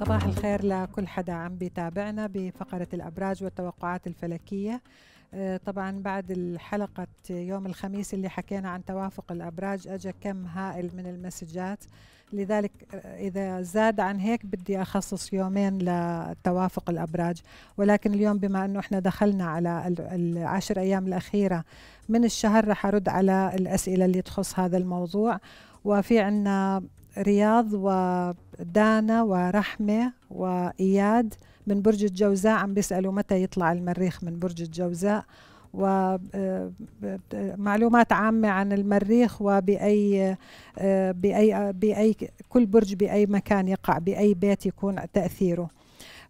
صباح الخير لكل حدا عم بيتابعنا بفقرة الأبراج والتوقعات الفلكية آه، طبعا بعد الحلقة يوم الخميس اللي حكينا عن توافق الأبراج أجا كم هائل من المسجات لذلك آه، إذا زاد عن هيك بدي أخصص يومين لتوافق الأبراج ولكن اليوم بما أنه إحنا دخلنا على العشر أيام الأخيرة من الشهر رح أرد على الأسئلة اللي تخص هذا الموضوع وفي عنا رياض ودانا ورحمة وإياد من برج الجوزاء عم بيسألوا متى يطلع المريخ من برج الجوزاء ومعلومات آه، آه، عامة عن المريخ وبأي آه، بأي بأي كل برج بأي مكان يقع بأي بيت يكون تأثيره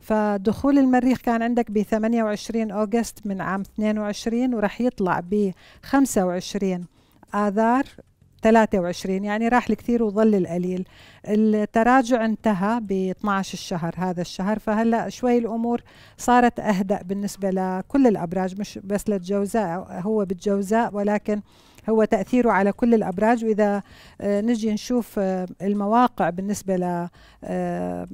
فدخول المريخ كان عندك ب 28 أغسطس من عام 22 ورح يطلع ب 25 آذار 23 يعني راح الكثير وظل القليل التراجع انتهى ب 12 الشهر هذا الشهر فهلا شوي الامور صارت اهدأ بالنسبه لكل الابراج مش بس للجوزاء هو بالجوزاء ولكن هو تأثيره على كل الأبراج وإذا آه، نجي نشوف آه، المواقع بالنسبة ل آه،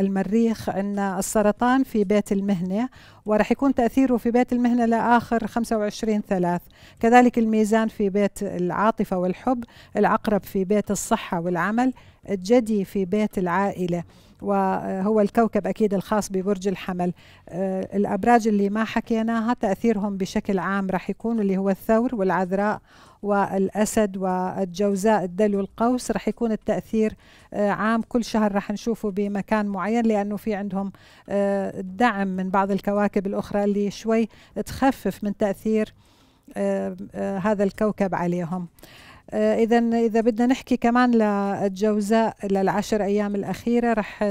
للمريخ ان السرطان في بيت المهنة ورح يكون تأثيره في بيت المهنة لآخر 25 ثلاث كذلك الميزان في بيت العاطفة والحب العقرب في بيت الصحة والعمل الجدي في بيت العائلة وهو الكوكب أكيد الخاص ببرج الحمل آه، الأبراج اللي ما حكيناها تأثيرهم بشكل عام راح يكون اللي هو الثور والعذراء والأسد والجوزاء الدلو القوس راح يكون التأثير آه، عام كل شهر راح نشوفه بمكان معين لأنه في عندهم آه، دعم من بعض الكواكب الأخرى اللي شوي تخفف من تأثير هذا الكوكب عليهم آه، اذا اذا بدنا نحكي كمان للجوزاء للعشر ايام الاخيره رح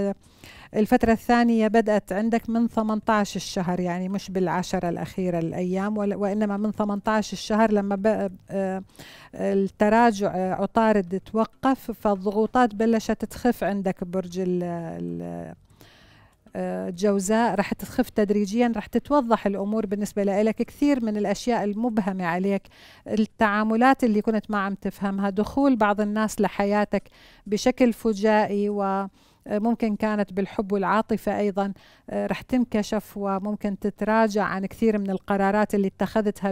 الفترة الثانية بدأت عندك من 18 الشهر يعني مش بالعشرة الأخيرة الأيام وإنما من 18 الشهر لما آه، التراجع آه، عطارد توقف فالضغوطات بلشت تخف عندك برج ال آه، جوزاء رح تخف تدريجيا رح تتوضح الامور بالنسبه لك كثير من الاشياء المبهمه عليك التعاملات اللي كنت ما عم تفهمها دخول بعض الناس لحياتك بشكل فجائي و آه، ممكن كانت بالحب والعاطفة أيضا آه، رح تنكشف وممكن تتراجع عن كثير من القرارات اللي اتخذتها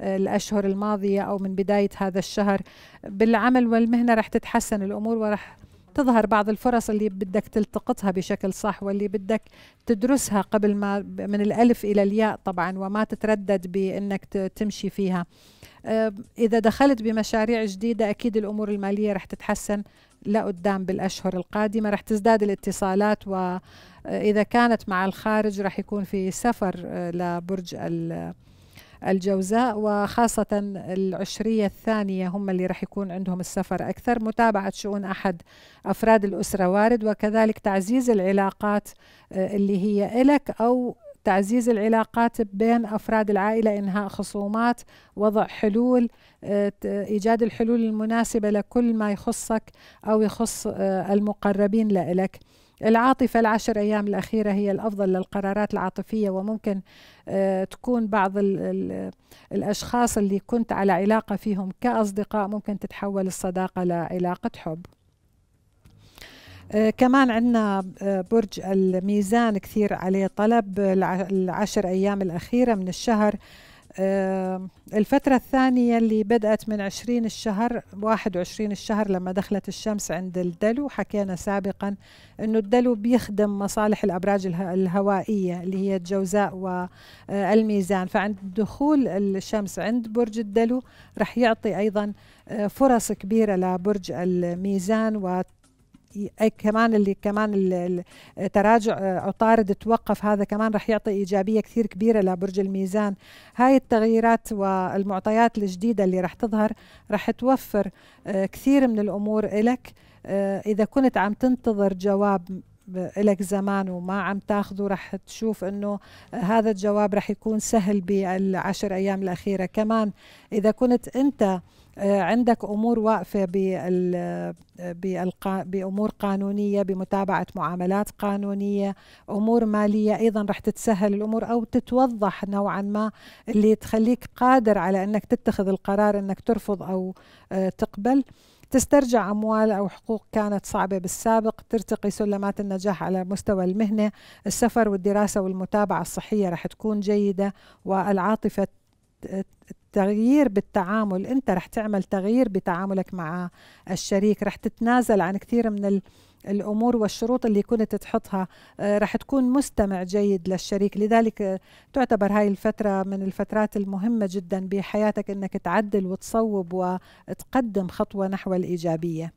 بالأشهر الماضية أو من بداية هذا الشهر بالعمل والمهنة رح تتحسن الأمور ورح تظهر بعض الفرص اللي بدك تلتقطها بشكل صح واللي بدك تدرسها قبل ما من الألف إلى الياء طبعا وما تتردد بأنك تمشي فيها إذا دخلت بمشاريع جديدة أكيد الأمور المالية رح تتحسن لقدام بالأشهر القادمة رح تزداد الاتصالات وإذا آه، كانت مع الخارج رح يكون في سفر آه، لبرج الجوزاء وخاصة العشرية الثانية هم اللي رح يكون عندهم السفر أكثر متابعة شؤون أحد أفراد الأسرة وارد وكذلك تعزيز العلاقات آه، اللي هي إلك أو تعزيز العلاقات بين افراد العائله انهاء خصومات وضع حلول آه، ايجاد الحلول المناسبه لكل ما يخصك او يخص آه، المقربين لإلك العاطفة العشر أيام الأخيرة هي الأفضل للقرارات العاطفية وممكن آه، تكون بعض الأشخاص اللي كنت على علاقة فيهم كأصدقاء ممكن تتحول الصداقة لعلاقة حب آه، كمان عندنا آه، برج الميزان كثير عليه طلب العشر أيام الأخيرة من الشهر الفترة الثانية اللي بدأت من 20 الشهر 21 الشهر لما دخلت الشمس عند الدلو حكينا سابقا أنه الدلو بيخدم مصالح الأبراج الهوائية اللي هي الجوزاء والميزان آه، فعند دخول الشمس عند برج الدلو رح يعطي أيضا آه، فرص كبيرة لبرج الميزان كمان اللي كمان تراجع عطارد آه، توقف هذا كمان رح يعطي ايجابيه كثير كبيره لبرج الميزان هاي التغييرات والمعطيات الجديده اللي رح تظهر رح توفر آه، كثير من الامور إلك آه، إذا كنت عم تنتظر جواب إلك زمان وما عم تاخذه رح تشوف أنه هذا الجواب رح يكون سهل بالعشر أيام الأخيرة كمان إذا كنت أنت آه، عندك امور واقفه آه، بامور قانونيه بمتابعه معاملات قانونيه امور ماليه ايضا رح تتسهل الامور او تتوضح نوعا ما اللي تخليك قادر على انك تتخذ القرار انك ترفض او آه، تقبل تسترجع أموال أو حقوق كانت صعبة بالسابق ترتقي سلمات النجاح على مستوى المهنة السفر والدراسة والمتابعة الصحية رح تكون جيدة والعاطفة تغيير بالتعامل انت رح تعمل تغيير بتعاملك مع الشريك رح تتنازل عن كثير من ال الامور والشروط اللي كنت تحطها آه، رح تكون مستمع جيد للشريك لذلك آه، تعتبر هاي الفتره من الفترات المهمه جدا بحياتك انك تعدل وتصوب وتقدم خطوه نحو الايجابيه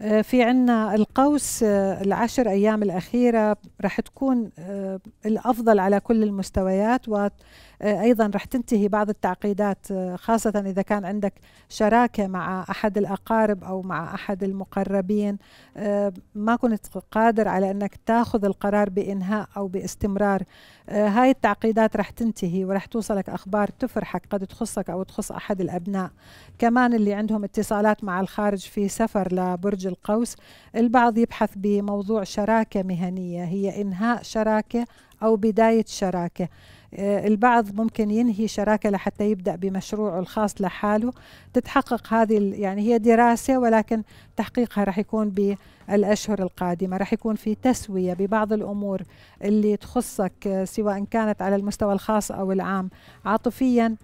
آه، في عنا القوس آه، العشر أيام الأخيرة رح تكون آه، الأفضل على كل المستويات وأيضا رح تنتهي بعض التعقيدات خاصة إذا كان عندك شراكة مع أحد الأقارب أو مع أحد المقربين ما كنت قادر على أنك تاخذ القرار بإنهاء أو باستمرار هاي التعقيدات رح تنتهي ورح توصلك أخبار تفرحك قد تخصك أو تخص أحد الأبناء كمان اللي عندهم اتصالات مع الخارج في سفر لبرج القوس البعض يبحث بموضوع شراكة مهنية هي إنهاء شراكة أو بداية شراكة آه، البعض ممكن ينهي شراكة لحتى يبدأ بمشروعه الخاص لحاله تتحقق هذه يعني هي دراسة ولكن تحقيقها رح يكون بالأشهر القادمة رح يكون في تسوية ببعض الأمور اللي تخصك آه، سواء كانت على المستوى الخاص أو العام عاطفياً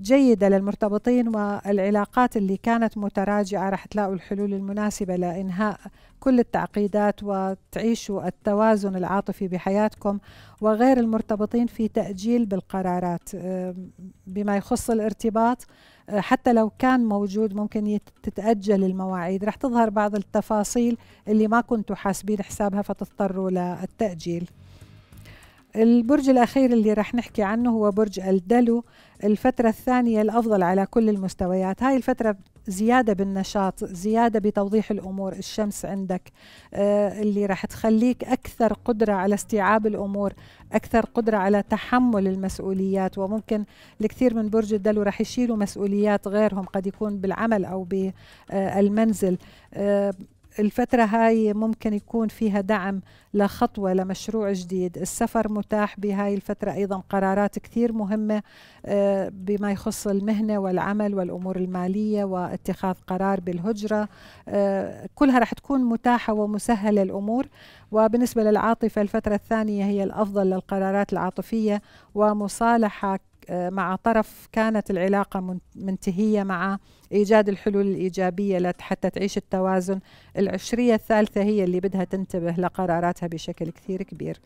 جيدة للمرتبطين والعلاقات اللي كانت متراجعة رح تلاقوا الحلول المناسبة لإنهاء كل التعقيدات وتعيشوا التوازن العاطفي بحياتكم وغير المرتبطين في تأجيل بالقرارات آه، بما يخص الارتباط آه، حتى لو كان موجود ممكن تتأجل المواعيد رح تظهر بعض التفاصيل اللي ما كنتوا حاسبين حسابها فتضطروا للتأجيل البرج الأخير اللي رح نحكي عنه هو برج الدلو الفترة الثانية الأفضل على كل المستويات هاي الفترة زيادة بالنشاط زيادة بتوضيح الأمور الشمس عندك آه اللي رح تخليك أكثر قدرة على استيعاب الأمور أكثر قدرة على تحمل المسؤوليات وممكن الكثير من برج الدلو رح يشيلوا مسؤوليات غيرهم قد يكون بالعمل أو بالمنزل آه الفترة هاي ممكن يكون فيها دعم لخطوة لمشروع جديد السفر متاح بهاي الفترة أيضا قرارات كثير مهمة آه، بما يخص المهنة والعمل والأمور المالية واتخاذ قرار بالهجرة آه، كلها رح تكون متاحة ومسهلة الأمور وبالنسبة للعاطفة الفترة الثانية هي الأفضل للقرارات العاطفية ومصالحة مع طرف كانت العلاقة منتهية مع إيجاد الحلول الإيجابية حتى تعيش التوازن العشرية الثالثة هي اللي بدها تنتبه لقراراتها بشكل كثير كبير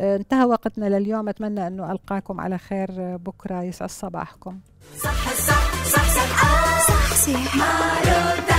انتهى وقتنا لليوم أتمنى أنه ألقاكم على خير بكرة يسعد صباحكم صح, صح, صح, صح, صح, صح, صح, صح, صح